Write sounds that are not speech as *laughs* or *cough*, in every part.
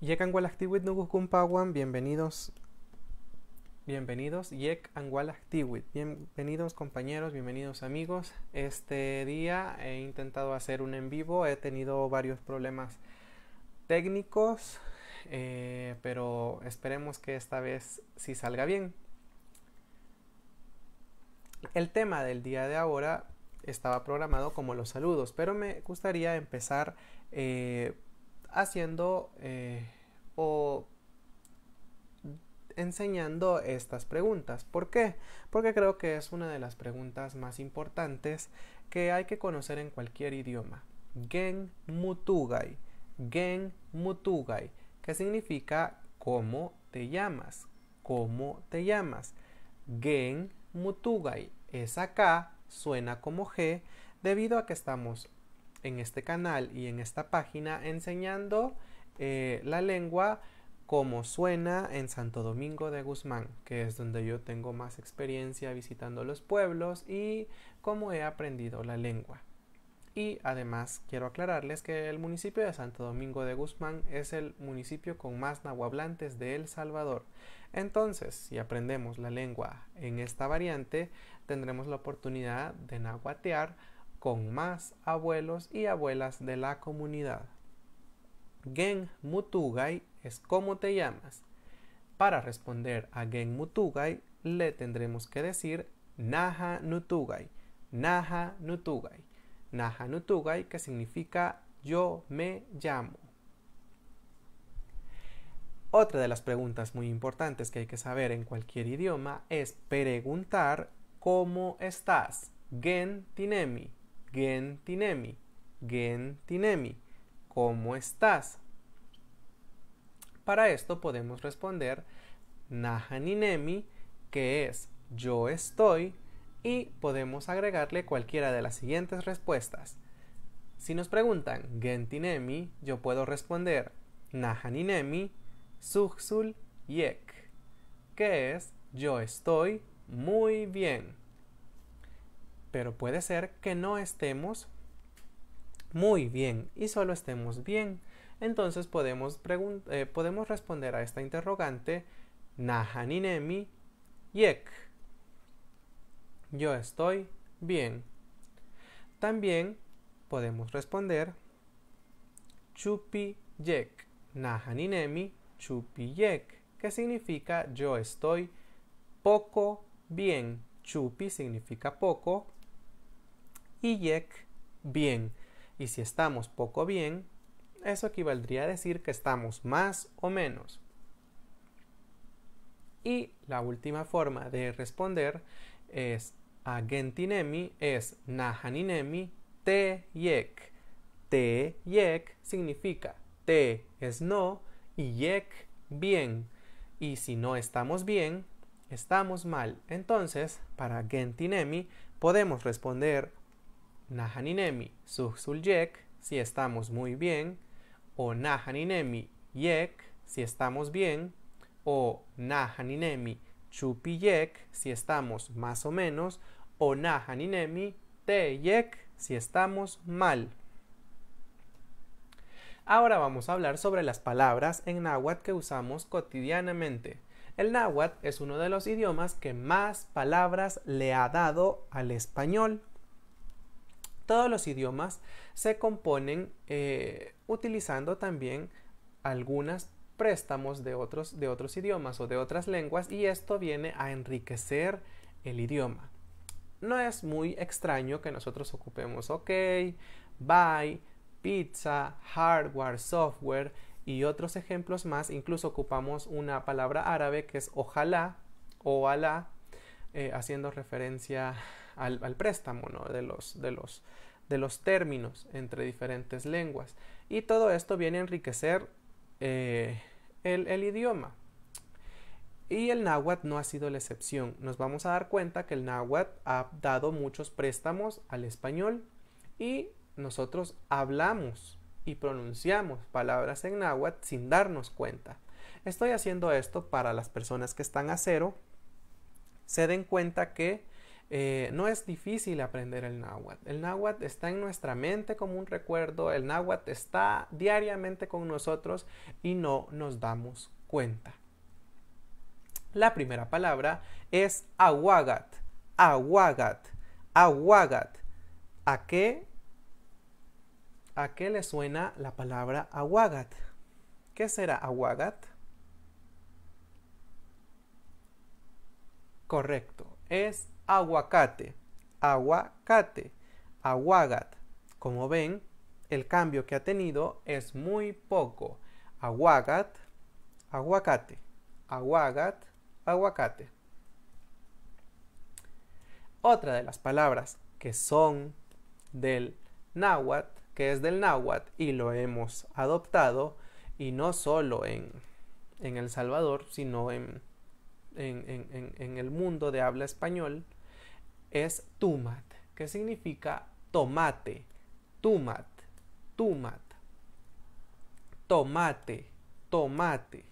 Yek Angualactiwit Pawan, bienvenidos. Bienvenidos, Yek Angualactiwit. Bienvenidos compañeros, bienvenidos amigos. Este día he intentado hacer un en vivo, he tenido varios problemas técnicos, eh, pero esperemos que esta vez sí salga bien. El tema del día de ahora estaba programado como los saludos, pero me gustaría empezar eh, haciendo eh, o enseñando estas preguntas. ¿Por qué? Porque creo que es una de las preguntas más importantes que hay que conocer en cualquier idioma. Gen mutugai. Gen mutugai. Que significa cómo te llamas. ¿Cómo te llamas? Gen mutugai. Es acá suena como G debido a que estamos en este canal y en esta página enseñando eh, la lengua como suena en Santo Domingo de Guzmán, que es donde yo tengo más experiencia visitando los pueblos y cómo he aprendido la lengua. Y además quiero aclararles que el municipio de Santo Domingo de Guzmán es el municipio con más nahuablantes de El Salvador. Entonces, si aprendemos la lengua en esta variante, tendremos la oportunidad de nahuatear con más abuelos y abuelas de la comunidad. Gen Mutugai es cómo te llamas. Para responder a Gen Mutugai le tendremos que decir Naha Nutugai, Naha Nutugai, Naha Nutugai que significa yo me llamo. Otra de las preguntas muy importantes que hay que saber en cualquier idioma es preguntar cómo estás. Gen Tinemi, gentinemi, gentinemi, ¿cómo estás? Para esto podemos responder nahaninemi, que es yo estoy, y podemos agregarle cualquiera de las siguientes respuestas. Si nos preguntan gentinemi, yo puedo responder nahaninemi suksul yek, que es yo estoy muy bien pero puede ser que no estemos muy bien y solo estemos bien. Entonces podemos, eh, podemos responder a esta interrogante Nahaninemi yek. Yo estoy bien. También podemos responder Chupi yek. Nahaninemi chupi yek. Que significa yo estoy poco bien. Chupi significa poco y yek bien. Y si estamos poco bien, eso equivaldría a decir que estamos más o menos. Y la última forma de responder es a gentinemi es nahaninemi te yek. Te yek significa te es no y yek bien. Y si no estamos bien, estamos mal. Entonces, para gentinemi podemos responder nahaninemi suhsul yek si estamos muy bien, o nahaninemi yek si estamos bien, o nahaninemi chupi yek si estamos más o menos, o nahaninemi te yek si estamos mal. Ahora vamos a hablar sobre las palabras en náhuatl que usamos cotidianamente. El náhuatl es uno de los idiomas que más palabras le ha dado al español todos los idiomas se componen eh, utilizando también algunos préstamos de otros, de otros idiomas o de otras lenguas y esto viene a enriquecer el idioma. No es muy extraño que nosotros ocupemos OK, Bye, Pizza, Hardware, Software y otros ejemplos más. Incluso ocupamos una palabra árabe que es ojalá o alá, eh, haciendo referencia al, préstamo, De los, de los, de los términos entre diferentes lenguas. Y todo esto viene a enriquecer eh, el, el, idioma. Y el náhuatl no ha sido la excepción. Nos vamos a dar cuenta que el náhuatl ha dado muchos préstamos al español y nosotros hablamos y pronunciamos palabras en náhuatl sin darnos cuenta. Estoy haciendo esto para las personas que están a cero, se den cuenta que eh, no es difícil aprender el náhuatl. El náhuatl está en nuestra mente como un recuerdo, el náhuatl está diariamente con nosotros y no nos damos cuenta. La primera palabra es aguagat, aguagat, aguagat. ¿A qué, ¿A qué le suena la palabra aguagat? ¿Qué será aguagat? Correcto, es aguacate, aguacate, aguagat. Como ven, el cambio que ha tenido es muy poco. Aguagat, aguacate, aguagat, aguacate. Otra de las palabras que son del náhuatl, que es del náhuatl y lo hemos adoptado, y no solo en, El Salvador, sino en, en el mundo de habla español, es tumat, que significa tomate, tumat, tumat, tomate, tomate.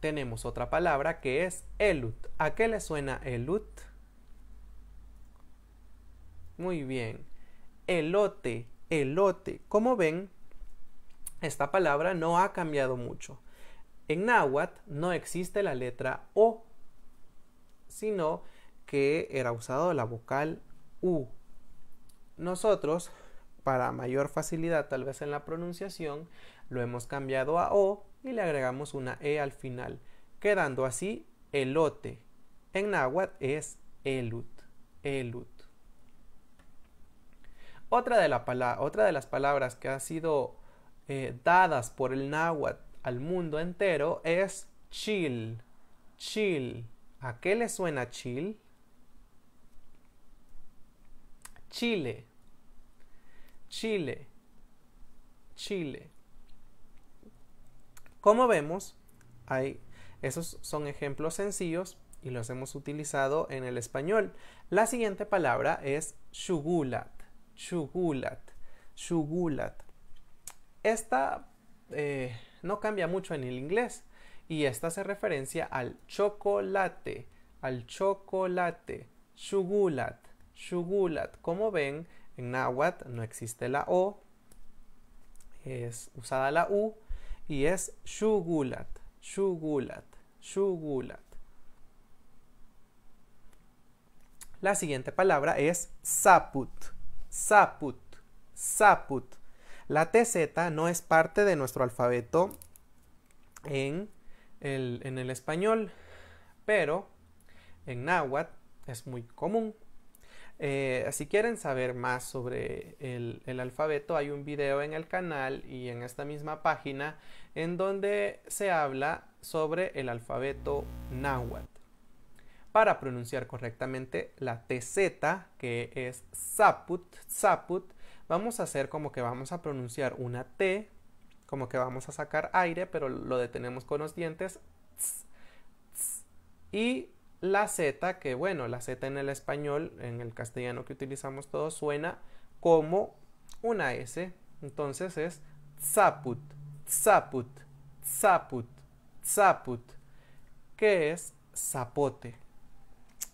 Tenemos otra palabra que es elut. ¿A qué le suena elut? Muy bien. Elote, elote. Como ven, esta palabra no ha cambiado mucho. En náhuatl no existe la letra O, sino que era usado la vocal U. Nosotros, para mayor facilidad tal vez en la pronunciación, lo hemos cambiado a O y le agregamos una E al final, quedando así elote. En náhuatl es elut, elut. Otra de, la otra de las palabras que ha sido eh, dadas por el náhuatl al mundo entero es chill, chill. ¿A qué le suena chill? Chile, Chile, Chile. Como vemos, esos son ejemplos sencillos y los hemos utilizado en el español. La siguiente palabra es chugulat, chugulat, chugulat. Esta eh, no cambia mucho en el inglés y esta se referencia al chocolate, al chocolate, chugulat. Shugulat. Como ven, en náhuatl no existe la O, es usada la U y es Shugulat, Shugulat, Shugulat. La siguiente palabra es saput, saput, saput. La TZ no es parte de nuestro alfabeto en el, en el español, pero en náhuatl es muy común eh, si quieren saber más sobre el, alfabeto, hay un video en el canal y en esta misma página en donde se habla sobre el alfabeto náhuatl. Para pronunciar correctamente la TZ, que es Zaput, Zaput, vamos a hacer como que vamos a pronunciar una T, como que vamos a sacar aire, pero lo detenemos con los dientes. y la Z, que bueno, la Z en el español, en el castellano que utilizamos todos, suena como una S. Entonces es Zaput, Zaput, Zaput, Zaput, que es zapote.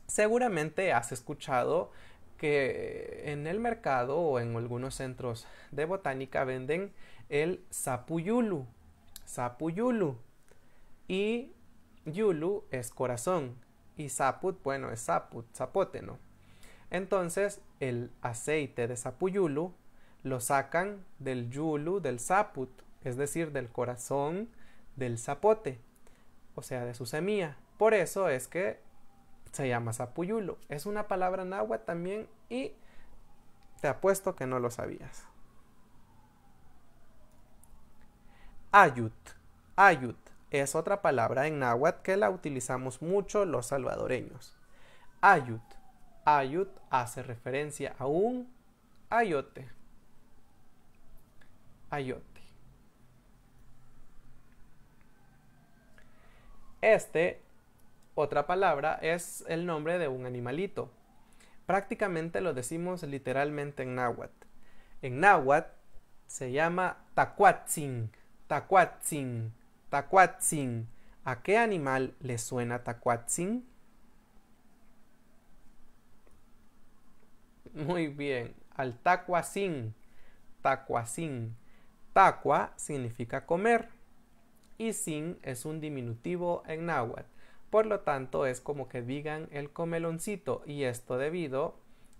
Seguramente has escuchado que en el mercado o en algunos centros de botánica venden el sapuyulu, sapuyulu, Y yulu es corazón. Y Zaput, bueno, es Zaput, zapote, ¿no? Entonces, el aceite de Zapuyulu lo sacan del Yulu, del Zaput, es decir, del corazón del zapote, o sea, de su semilla. Por eso es que se llama zapuyulu Es una palabra náhuatl también y te apuesto que no lo sabías. Ayut, ayut es otra palabra en náhuatl que la utilizamos mucho los salvadoreños. Ayut. Ayut hace referencia a un ayote. Ayote. Este, otra palabra, es el nombre de un animalito. Prácticamente lo decimos literalmente en náhuatl. En náhuatl se llama tacuatzin. Tacuatzin Tacuatzin. ¿A qué animal le suena Tacuatzin? Muy bien, al Tacuatzin. Tacuatzin. Tacua significa comer y sin es un diminutivo en náhuatl. Por lo tanto, es como que digan el comeloncito y esto debido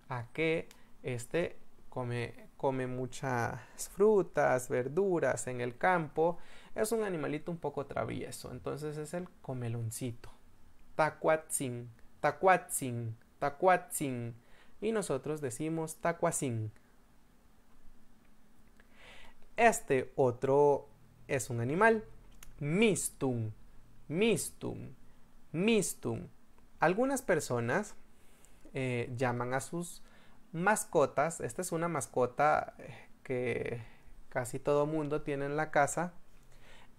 a que este come, come muchas frutas, verduras en el campo es un animalito un poco travieso, entonces es el comeloncito. Tacuatzin, tacuatzin, tacuatzin. Y nosotros decimos tacuacín. Este otro es un animal. Mistum, mistum, mistum. Algunas personas eh, llaman a sus mascotas. Esta es una mascota eh, que casi todo mundo tiene en la casa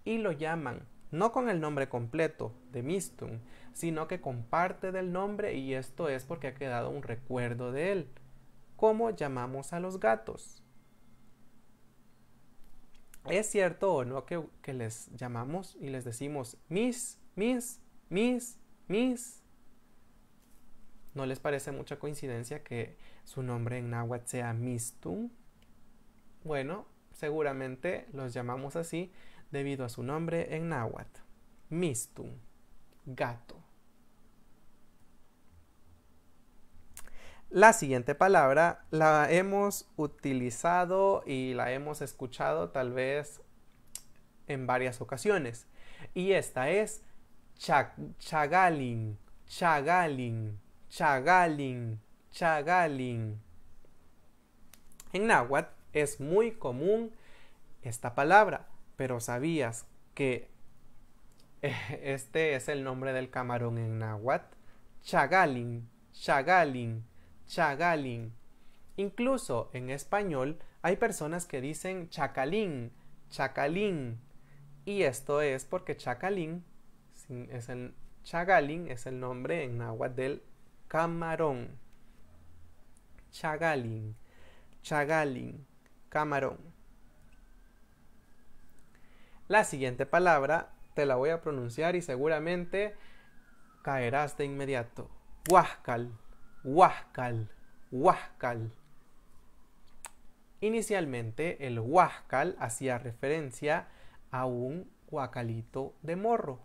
y lo llaman, no con el nombre completo de Mistun, sino que con parte del nombre y esto es porque ha quedado un recuerdo de él. ¿Cómo llamamos a los gatos? ¿Es cierto o no que, les llamamos y les decimos mis, mis, mis, mis? ¿No les parece mucha coincidencia que su nombre en náhuatl sea Mistun? Bueno, seguramente los llamamos así debido a su nombre en náhuatl. mistum, gato. La siguiente palabra la hemos utilizado y la hemos escuchado tal vez en varias ocasiones. Y esta es chagalin, chagalin, chagalin, chagalin. En náhuatl es muy común esta palabra pero sabías que *laughs* este es el nombre del camarón en náhuatl, chagalín, chagalín, chagalín. Incluso en español hay personas que dicen chacalín, chacalín. Y esto es porque chacalín es el chagalín es el nombre en náhuatl del camarón. Chagalín, chagalín, camarón. La siguiente palabra te la voy a pronunciar y seguramente caerás de inmediato. huáscal huáscal huáscal Inicialmente el huáscal hacía referencia a un huacalito de morro.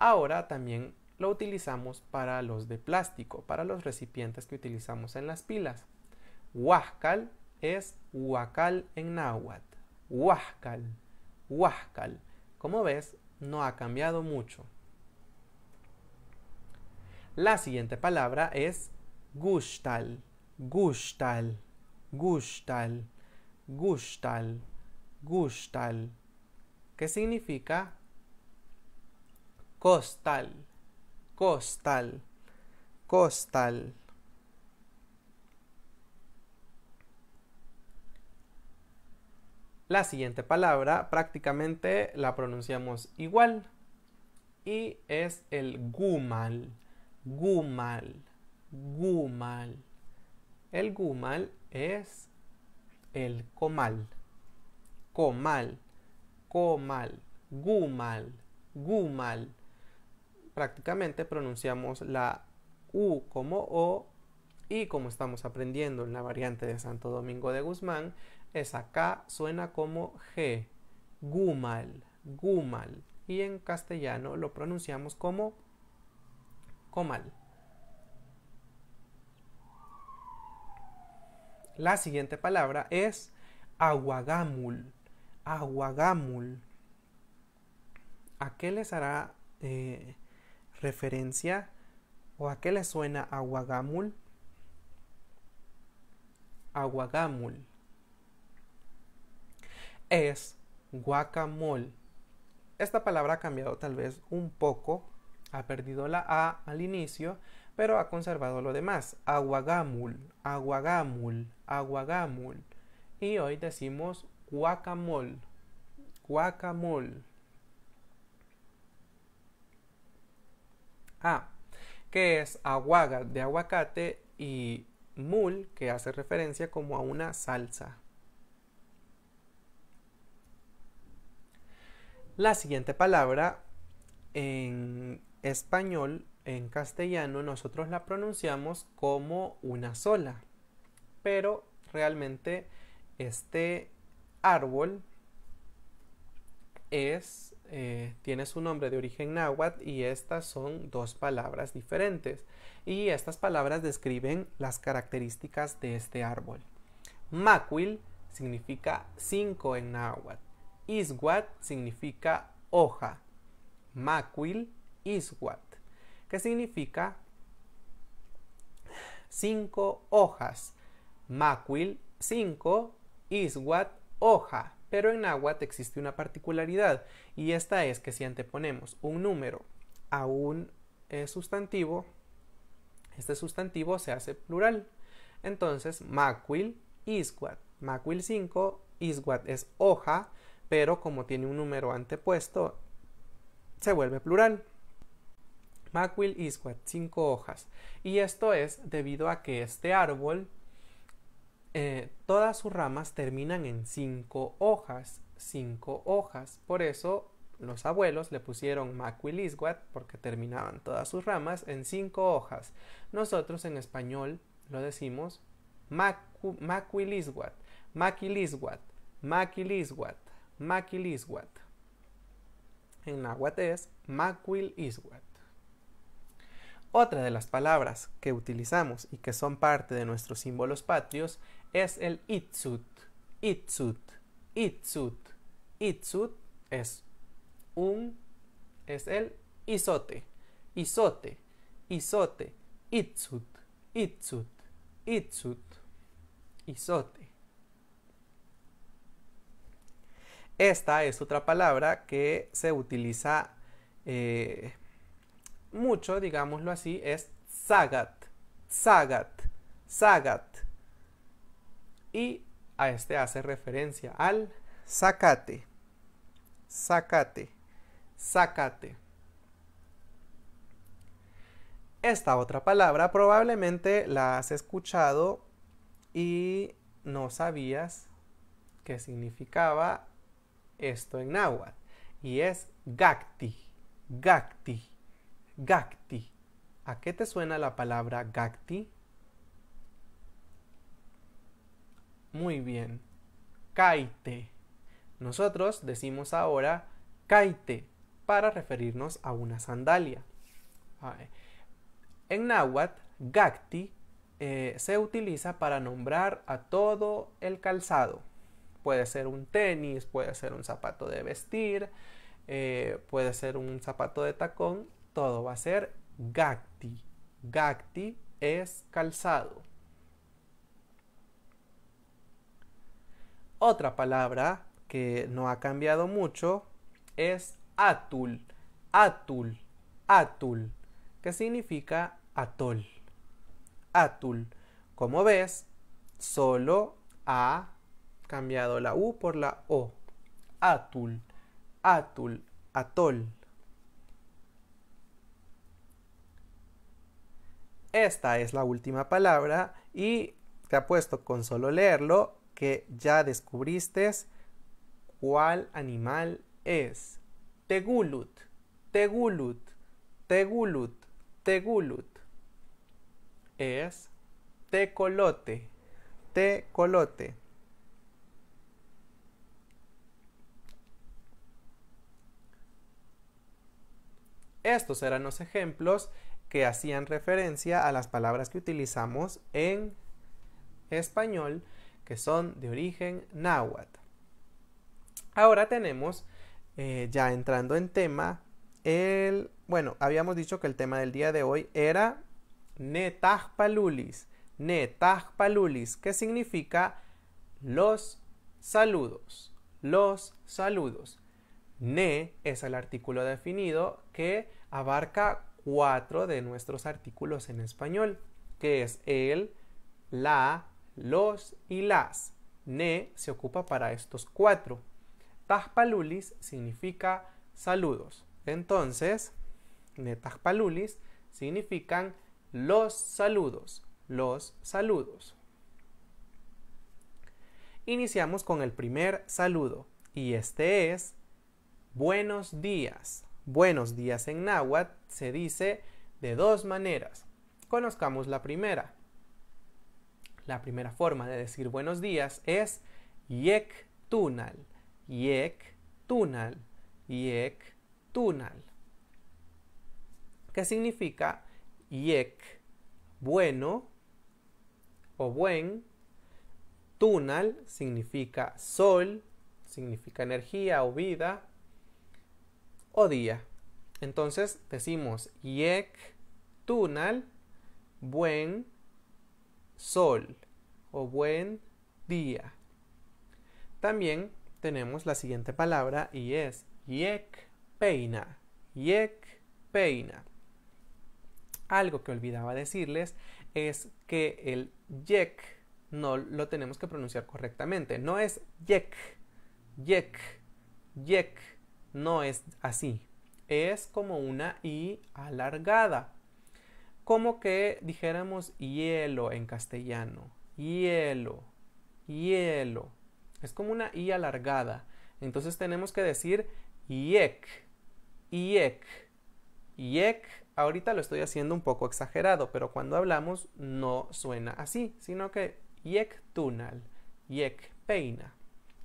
Ahora también lo utilizamos para los de plástico, para los recipientes que utilizamos en las pilas. huáscal es huacal en náhuatl. huáscal. Huascal, como ves, no ha cambiado mucho. La siguiente palabra es gustal, gustal, gustal, gustal, gustal, que significa costal, costal, costal. La siguiente palabra prácticamente la pronunciamos igual y es el gumal, gumal, gumal. El gumal es el comal, comal, comal, gumal, gumal. Prácticamente pronunciamos la U como O y como estamos aprendiendo en la variante de Santo Domingo de Guzmán, esa K suena como G. Gumal, gumal. Y en castellano lo pronunciamos como comal. La siguiente palabra es aguagamul. Aguagamul. ¿A qué les hará eh, referencia o a qué les suena aguagamul? Aguagamul es guacamole. Esta palabra ha cambiado tal vez un poco, ha perdido la A al inicio, pero ha conservado lo demás. Aguagamul, aguagamul, aguagamul. Y hoy decimos guacamole, guacamole. a que es aguaga de aguacate y mul, que hace referencia como a una salsa. La siguiente palabra en español, en castellano, nosotros la pronunciamos como una sola, pero realmente este árbol es, eh, tiene su nombre de origen náhuatl y estas son dos palabras diferentes. Y estas palabras describen las características de este árbol. Macuil significa cinco en náhuatl what significa hoja. is isguat, que significa cinco hojas. Macuil cinco, Iswat, hoja. Pero en aguat existe una particularidad y esta es que si anteponemos un número a un eh, sustantivo, este sustantivo se hace plural. Entonces, what. Isguat, macuil 5, what es hoja, pero como tiene un número antepuesto, se vuelve plural. Macwill cinco hojas. Y esto es debido a que este árbol, eh, todas sus ramas terminan en cinco hojas. cinco hojas. Por eso los abuelos le pusieron Macwill porque terminaban todas sus ramas en cinco hojas. Nosotros en español lo decimos Maquilisguat, Maquilisguat, Maquilisguat. Maquil En náhuatl es Maquil Otra de las palabras que utilizamos y que son parte de nuestros símbolos patrios es el itzut, itzut, itzut. Itzut es un, es el isote, isote, isote, itzut, itzut, itzut, isote. Esta es otra palabra que se utiliza eh, mucho, digámoslo así, es zagat, zagat, zagat. Y a este hace referencia al zacate, zacate, zacate. Esta otra palabra probablemente la has escuchado y no sabías qué significaba esto en náhuatl. Y es gacti, gacti, gacti. ¿A qué te suena la palabra gacti? Muy bien. Kaite. Nosotros decimos ahora kaite para referirnos a una sandalia. En náhuatl, gacti eh, se utiliza para nombrar a todo el calzado. Puede ser un tenis, puede ser un zapato de vestir, eh, puede ser un zapato de tacón. Todo va a ser gakti. Gakti es calzado. Otra palabra que no ha cambiado mucho es atul. Atul. Atul. Que significa atol. Atul. Como ves, solo a cambiado la U por la O. Atul, atul, atol. Esta es la última palabra y te apuesto con solo leerlo que ya descubriste cuál animal es. Tegulut, tegulut, tegulut, tegulut. Es tecolote, tecolote. Estos eran los ejemplos que hacían referencia a las palabras que utilizamos en español que son de origen náhuatl. Ahora tenemos, eh, ya entrando en tema, el, bueno, habíamos dicho que el tema del día de hoy era Netajpalulis. Netajpalulis, que significa los saludos. Los saludos. Ne es el artículo definido que abarca cuatro de nuestros artículos en español, que es el, la, los y las. Ne se ocupa para estos cuatro. Tajpalulis significa saludos. Entonces, NE TAJPALULIS significan los saludos, los saludos. Iniciamos con el primer saludo y este es Buenos días. Buenos días en náhuatl se dice de dos maneras. Conozcamos la primera. La primera forma de decir buenos días es yek tunal, yek tunal, yek tunal. ¿Qué significa yek? Bueno o buen. Tunal significa sol, significa energía o vida o día. Entonces decimos yek tunal, buen sol o buen día. También tenemos la siguiente palabra y es yek peina, yek peina. Algo que olvidaba decirles es que el yek no lo tenemos que pronunciar correctamente. No es yek, yek, yek no es así. Es como una I alargada. Como que dijéramos hielo en castellano. Hielo. Hielo. Es como una I alargada. Entonces tenemos que decir yek. Yek. Yek. Ahorita lo estoy haciendo un poco exagerado, pero cuando hablamos no suena así, sino que yek tunal. Yek peina.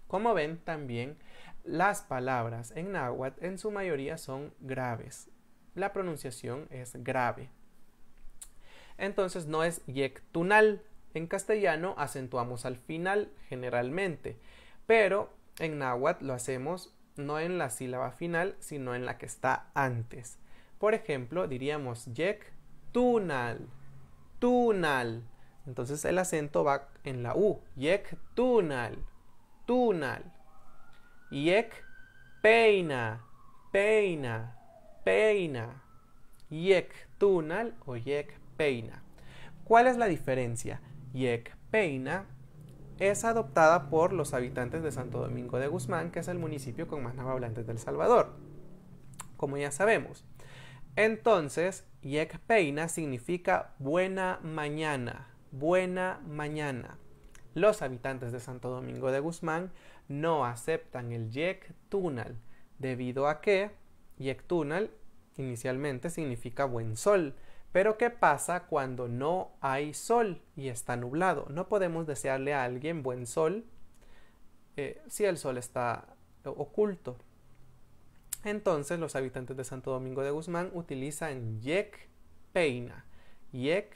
Como ven, también las palabras en náhuatl en su mayoría son graves. La pronunciación es grave. Entonces no es yectunal. En castellano acentuamos al final generalmente, pero en náhuatl lo hacemos no en la sílaba final, sino en la que está antes. Por ejemplo, diríamos yectunal, tunal, tunal. Entonces el acento va en la U, yectunal, tunal, tunal. Yek, peina, peina, peina. Yek, tunal o yek, peina. ¿Cuál es la diferencia? Yek, peina es adoptada por los habitantes de Santo Domingo de Guzmán, que es el municipio con más hablantes del Salvador, como ya sabemos. Entonces, Yek Peina significa buena mañana, buena mañana. Los habitantes de Santo Domingo de Guzmán no aceptan el Yek tunal debido a que Yek tunal inicialmente significa buen sol. Pero ¿qué pasa cuando no hay sol y está nublado? No podemos desearle a alguien buen sol eh, si el sol está oculto. Entonces los habitantes de Santo Domingo de Guzmán utilizan yek peina, yek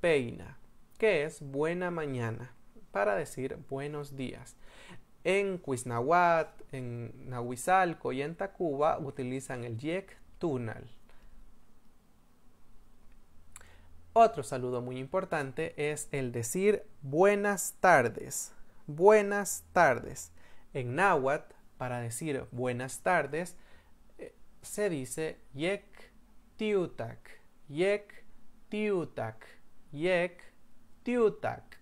peina, que es buena mañana, para decir buenos días. En Cuisnahuat, en Nahuizalco y en Tacuba utilizan el yek tunal. Otro saludo muy importante es el decir buenas tardes. Buenas tardes. En Nahuatl, para decir buenas tardes, eh, se dice yek tiutak, yek tiutak, yek tiutak,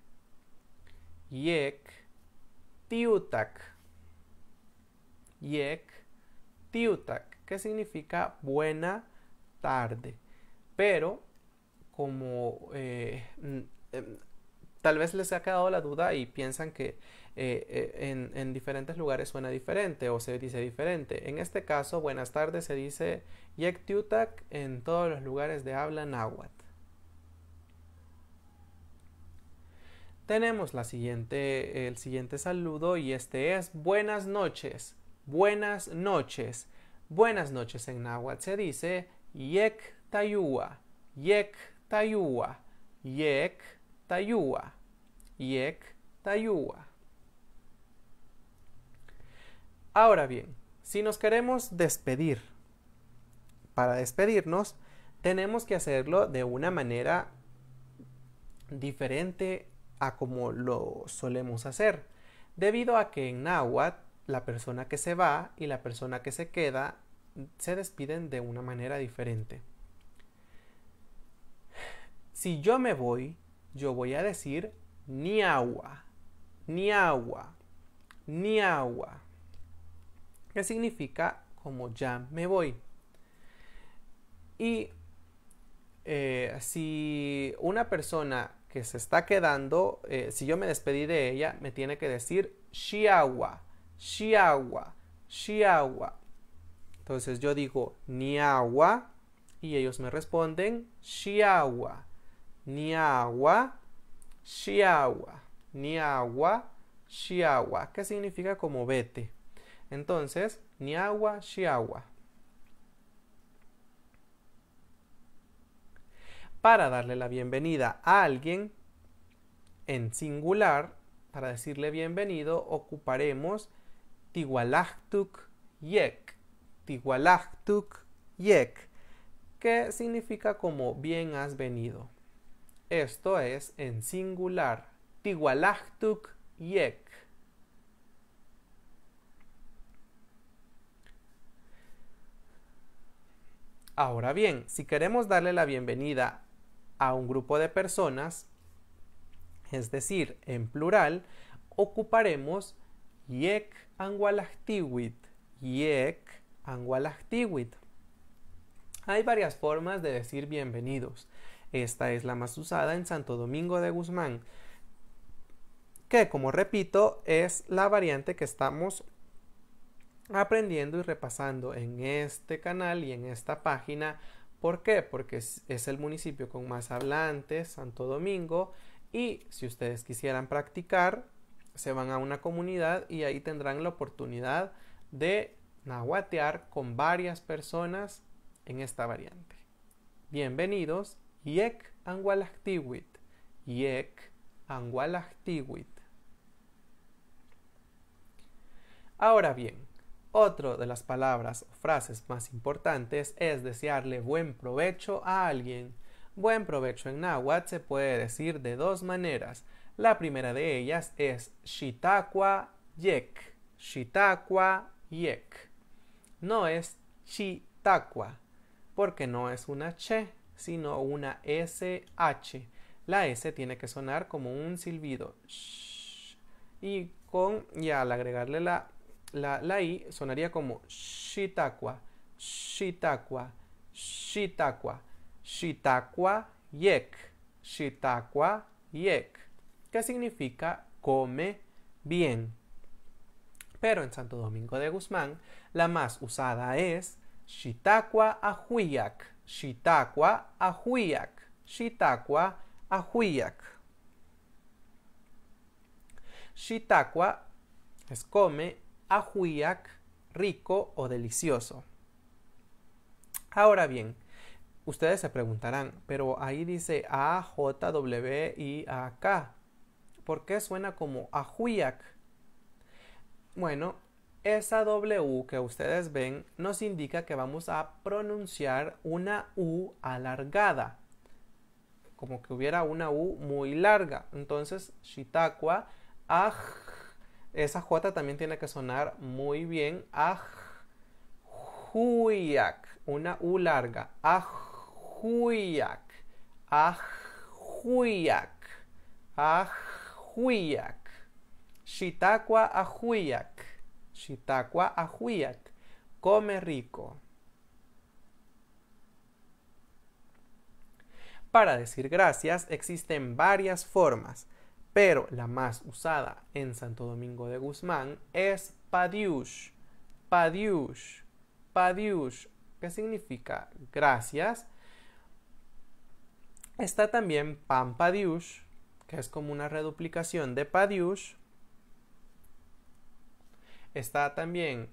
yek tiutak. Yek tiutak, que significa buena tarde. Pero, como eh, em, tal vez les ha quedado la duda y piensan que eh, eh, en, en, diferentes lugares suena diferente o se dice diferente. En este caso, buenas tardes se dice Yek Tiutak en todos los lugares de habla náhuatl. tenemos la siguiente, el siguiente saludo y este es buenas noches, buenas noches, buenas noches en náhuatl se dice yek tayúa, yek tayúa, yek tayúa, yek tayúa. Ahora bien, si nos queremos despedir, para despedirnos tenemos que hacerlo de una manera diferente a como lo solemos hacer, debido a que en náhuatl la persona que se va y la persona que se queda se despiden de una manera diferente. Si yo me voy, yo voy a decir ni agua, ni agua, ni agua, que significa como ya me voy. Y eh, si una persona que se está quedando, eh, si yo me despedí de ella, me tiene que decir shiagua, shiagua, shiagua. Entonces yo digo ni y ellos me responden shiagua, ni agua, shiagua, ni agua, shiagua, que significa como vete. Entonces, ni agua, shiagua. para darle la bienvenida a alguien en singular, para decirle bienvenido, ocuparemos tigualaktuk Yek. tigualaktuk Yek, que significa como bien has venido. Esto es en singular. tigualaktuk Yek. Ahora bien, si queremos darle la bienvenida a un grupo de personas, es decir, en plural, ocuparemos yek angualactiwit, yek angualactiwit. Hay varias formas de decir bienvenidos. Esta es la más usada en Santo Domingo de Guzmán, que como repito es la variante que estamos aprendiendo y repasando en este canal y en esta página ¿Por qué? Porque es, el municipio con más hablantes, Santo Domingo, y si ustedes quisieran practicar, se van a una comunidad y ahí tendrán la oportunidad de nahuatear con varias personas en esta variante. Bienvenidos, Yek Angualactiwit. Yek Angualactiwit. Ahora bien, otro de las palabras o frases más importantes es desearle buen provecho a alguien. Buen provecho en náhuatl se puede decir de dos maneras. La primera de ellas es shitakwa yek. Shitakwa yek. No es chitakwa, porque no es una che, sino una sh. La s tiene que sonar como un silbido. Sh, y con, y al agregarle la la, I sonaría como shitakwa, shitakwa, shitakwa, shitakwa yek, shitakwa yek, que significa come bien. Pero en Santo Domingo de Guzmán, la más usada es shitakwa a shitakwa ahuiyak, a ahuiyak. Shitakwa es come Ajuyac, rico o delicioso. Ahora bien, ustedes se preguntarán, pero ahí dice A, J, W y A, K. ¿Por qué suena como Ajuyac? Bueno, esa W que ustedes ven nos indica que vamos a pronunciar una U alargada, como que hubiera una U muy larga. Entonces, Shitakwa, aj, esa J también tiene que sonar muy bien. Ajuyac. Una U larga. Ajuyac. Ajuyac. Ajuyac. Shitakwa ajuyac. Shitakwa ajuyac. Come rico. Para decir gracias existen varias formas pero la más usada en Santo Domingo de Guzmán es Padiush. Padiush. Padiush, que significa gracias. Está también Pampadiush, que es como una reduplicación de Padiush. Está también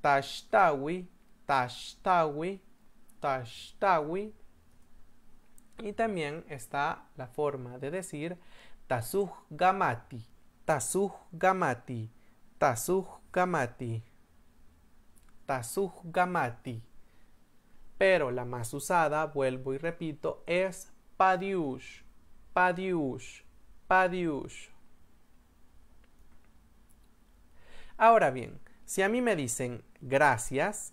Tashtawi, Tashtawi, Tashtawi. Y también está la forma de decir Tasuj gamati, tasuj gamati, tasuj gamati, tasuj gamati. Pero la más usada, vuelvo y repito, es padiush, padiush, padiush. Ahora bien, si a mí me dicen gracias,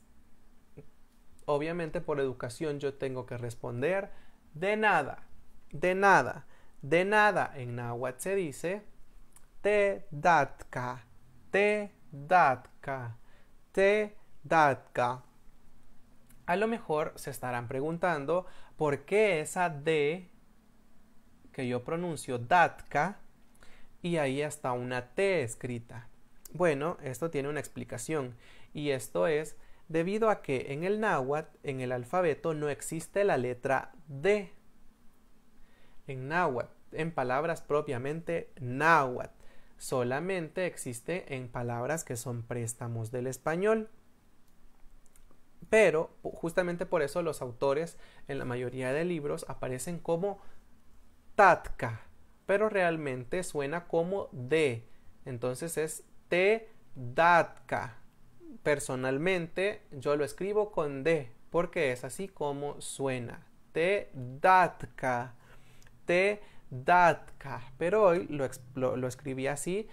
obviamente por educación yo tengo que responder de nada, de nada. De nada en náhuatl se dice te datka, te datka, te datka. A lo mejor se estarán preguntando por qué esa D que yo pronuncio datka y ahí está una T escrita. Bueno, esto tiene una explicación y esto es debido a que en el náhuatl, en el alfabeto, no existe la letra D en náhuatl, en palabras propiamente náhuatl. Solamente existe en palabras que son préstamos del español. Pero justamente por eso los autores en la mayoría de libros aparecen como tatka, pero realmente suena como de. Entonces es te datka. Personalmente yo lo escribo con d porque es así como suena. Te datka te datka. Pero hoy lo, escribí así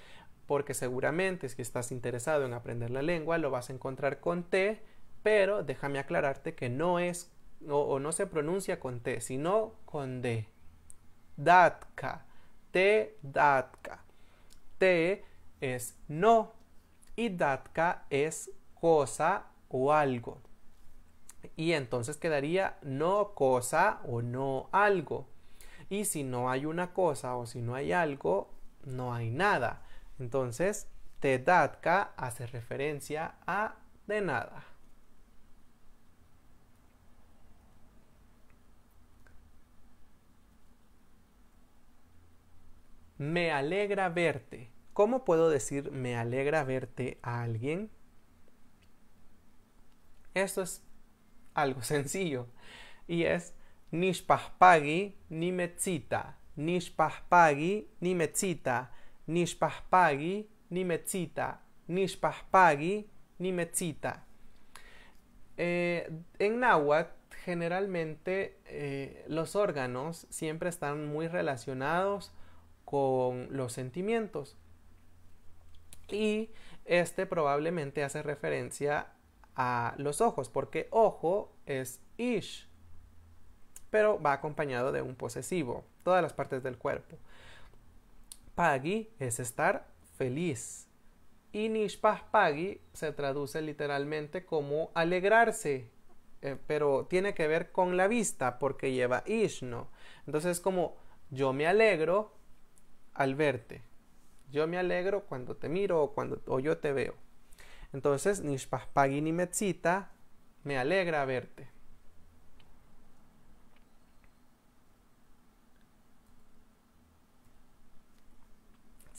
porque seguramente si estás interesado en aprender la lengua lo vas a encontrar con T, pero déjame aclararte que no es o, no se pronuncia con T, sino con D. Datka, te datka. T es no y datka es cosa o algo. Y entonces quedaría no cosa o no algo. Y si no hay una cosa o si no hay algo, no hay nada. Entonces, te datka hace referencia a de nada. Me alegra verte. ¿Cómo puedo decir me alegra verte a alguien? Esto es algo *laughs* sencillo y es Nishpahpagi ni metzita. Nishpahpagi ni metzita. Nishpahpagi ni metzita. Nishpahpagi ni metzita. Eh, en náhuatl, generalmente eh, los órganos siempre están muy relacionados con los sentimientos. Y este probablemente hace referencia a los ojos, porque ojo es ish pero va acompañado de un posesivo, todas las partes del cuerpo. Pagi es estar feliz. Y Nishpah Pagi se traduce literalmente como alegrarse, eh, pero tiene que ver con la vista porque lleva Ishno. Entonces es como yo me alegro al verte. Yo me alegro cuando te miro o cuando yo te veo. Entonces Nishpah Pagi Nimetzita me alegra verte.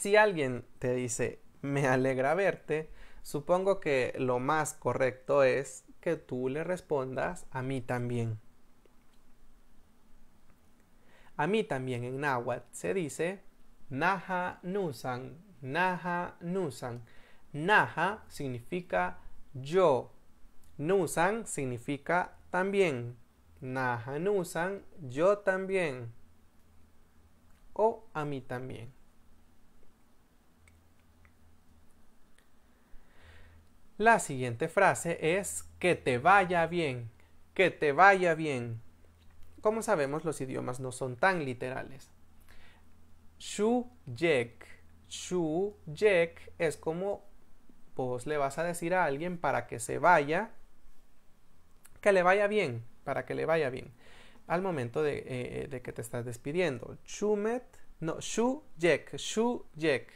Si alguien te dice, me alegra verte, supongo que lo más correcto es que tú le respondas a mí también. A mí también en náhuatl se dice Naha Nusan, Naha Nusan. Naha significa yo. Nusan significa también. Naha Nusan, yo también. O a mí también. La siguiente frase es que te vaya bien, que te vaya bien. Como sabemos, los idiomas no son tan literales. Shu yek. Shu yek es como vos le vas a decir a alguien para que se vaya, que le vaya bien, para que le vaya bien. Al momento de, eh, que te estás despidiendo. Chumet, no, shu yek, shu yek.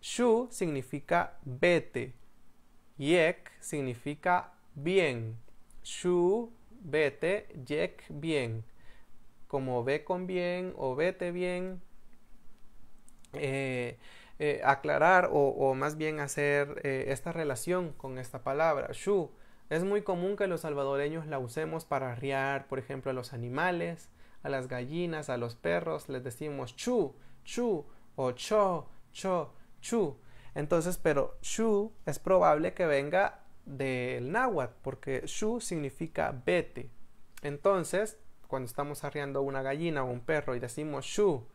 Shu significa vete, Yek significa bien. Shu, vete, yek, bien. Como ve con bien o vete bien. Eh, eh, aclarar o, más bien hacer eh, esta relación con esta palabra. Shu. Es muy común que los salvadoreños la usemos para arriar, por ejemplo, a los animales, a las gallinas, a los perros. Les decimos chu, chu o cho, cho, chu. Entonces, pero shu es probable que venga del náhuatl, porque shu significa vete. Entonces, cuando estamos arriando una gallina o un perro y decimos shu,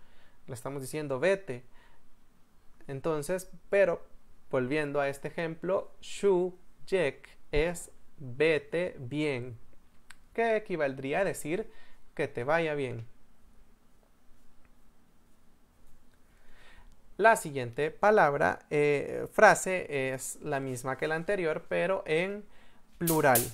le estamos diciendo vete. Entonces, pero volviendo a este ejemplo, shu jek es vete bien, que equivaldría a decir que te vaya bien. La siguiente palabra, eh, frase es la misma que la anterior, pero en plural.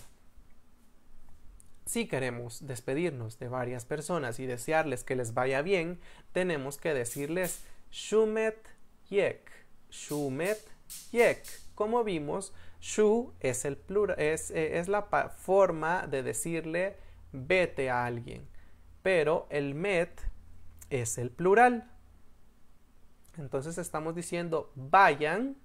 Si queremos despedirnos de varias personas y desearles que les vaya bien, tenemos que decirles Shumet Yek. Shumet Yek. Como vimos, Shu es, el plural, es, eh, es la forma de decirle vete a alguien, pero el met es el plural. Entonces estamos diciendo vayan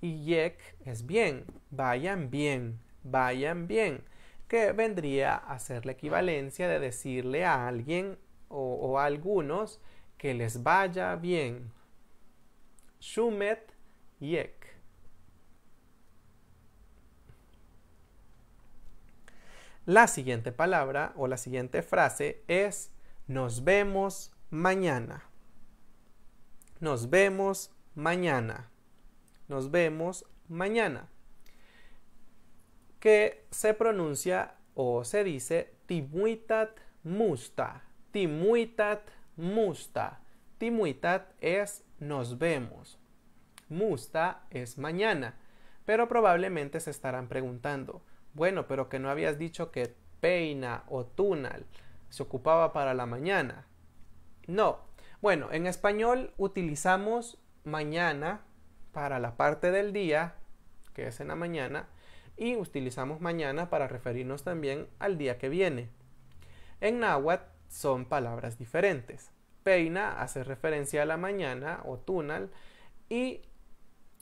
y yek es bien, vayan bien, vayan bien, que vendría a ser la equivalencia de decirle a alguien o, a algunos que les vaya bien. Shumet yek. La siguiente palabra o la siguiente frase es nos vemos mañana. Nos vemos mañana. Nos vemos mañana. Que se pronuncia o se dice timuitat musta. Timuitat musta. Timuitat es nos vemos. Musta es mañana. Pero probablemente se estarán preguntando, bueno, pero que no habías dicho que peina o túnal se ocupaba para la mañana. No, bueno, en español utilizamos mañana para la parte del día, que es en la mañana, y utilizamos mañana para referirnos también al día que viene. En náhuatl son palabras diferentes. Peina hace referencia a la mañana o túnel y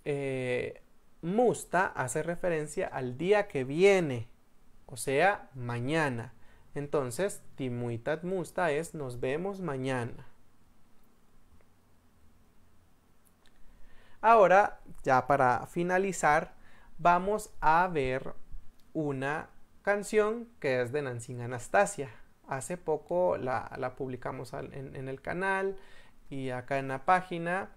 eh, musta hace referencia al día que viene, o sea, mañana. Entonces, timuitat musta es nos vemos mañana. Ahora, ya para finalizar, vamos a ver una canción que es de Nancy Anastasia. Hace poco la, publicamos en, el canal y acá en la página.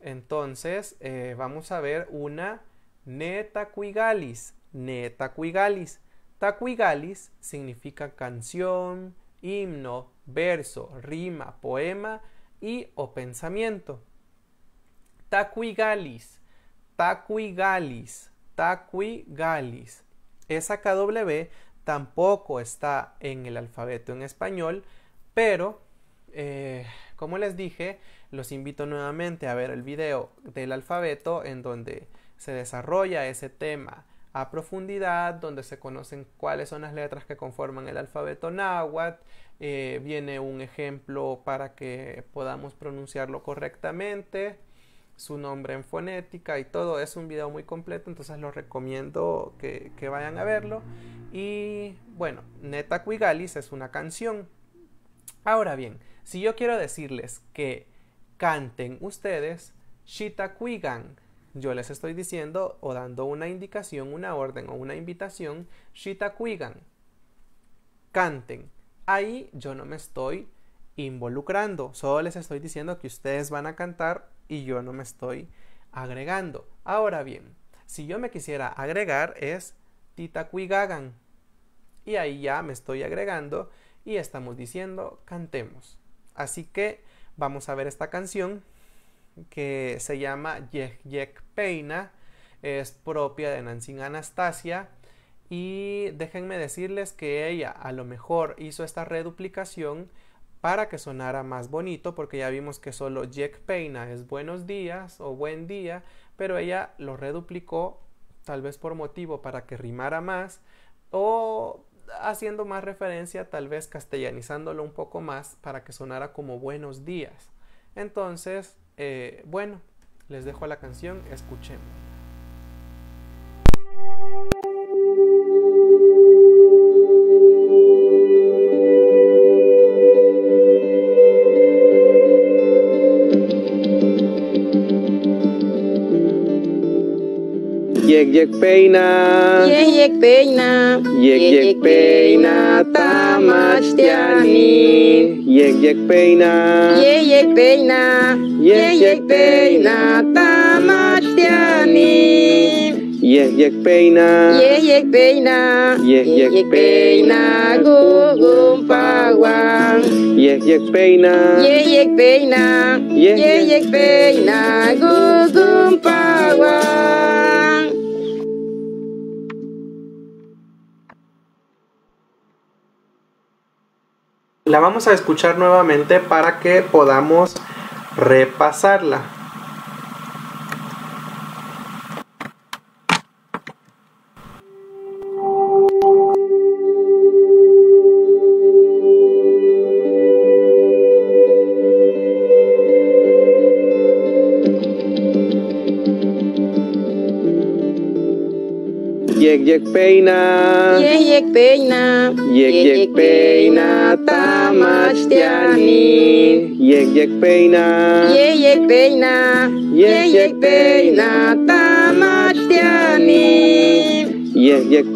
Entonces, eh, vamos a ver una Neta Cuigalis. Neta Cuigalis. Tacuigalis significa canción, himno, verso, rima, poema y o pensamiento. Tacuigalis. Tacuigalis. Tacuigalis. Esa KW tampoco está en el alfabeto en español, pero eh, como les dije, los invito nuevamente a ver el video del alfabeto en donde se desarrolla ese tema a profundidad, donde se conocen cuáles son las letras que conforman el alfabeto náhuatl. Eh, viene un ejemplo para que podamos pronunciarlo correctamente su nombre en fonética y todo. Es un video muy completo, entonces lo recomiendo que, vayan a verlo. Y bueno, Neta Cuigalis es una canción. Ahora bien, si yo quiero decirles que canten ustedes Shita Cuigan, yo les estoy diciendo o dando una indicación, una orden o una invitación, Shita Cuigan, canten. Ahí yo no me estoy involucrando, solo les estoy diciendo que ustedes van a cantar y yo no me estoy agregando. Ahora bien, si yo me quisiera agregar es titacuigagan. Y ahí ya me estoy agregando y estamos diciendo cantemos. Así que vamos a ver esta canción que se llama Yek Yek Peina. Es propia de Nancy Anastasia. Y déjenme decirles que ella a lo mejor hizo esta reduplicación para que sonara más bonito, porque ya vimos que solo Jack Peina es buenos días o buen día, pero ella lo reduplicó tal vez por motivo para que rimara más o haciendo más referencia, tal vez castellanizándolo un poco más para que sonara como buenos días. Entonces, eh, bueno, les dejo la canción, escuchemos. Yek peina. Yek yek peina. Yek yek peina tamastiani. Yek yek peina. Yek yek peina. Yek yek peina tamastiani. Yek yek peina. Yek yek peina. Yek yek peina gugumpawan. Yek yek peina. Yek yek peina. Yek yek peina gugumpawan. la vamos a escuchar nuevamente para que podamos repasarla. Yek yek peina. Yek yek peina. Yek yek peina tamachtiani. Yek yek peina. Yek yek peina. Yek yek peina tamachtiani. Yek yek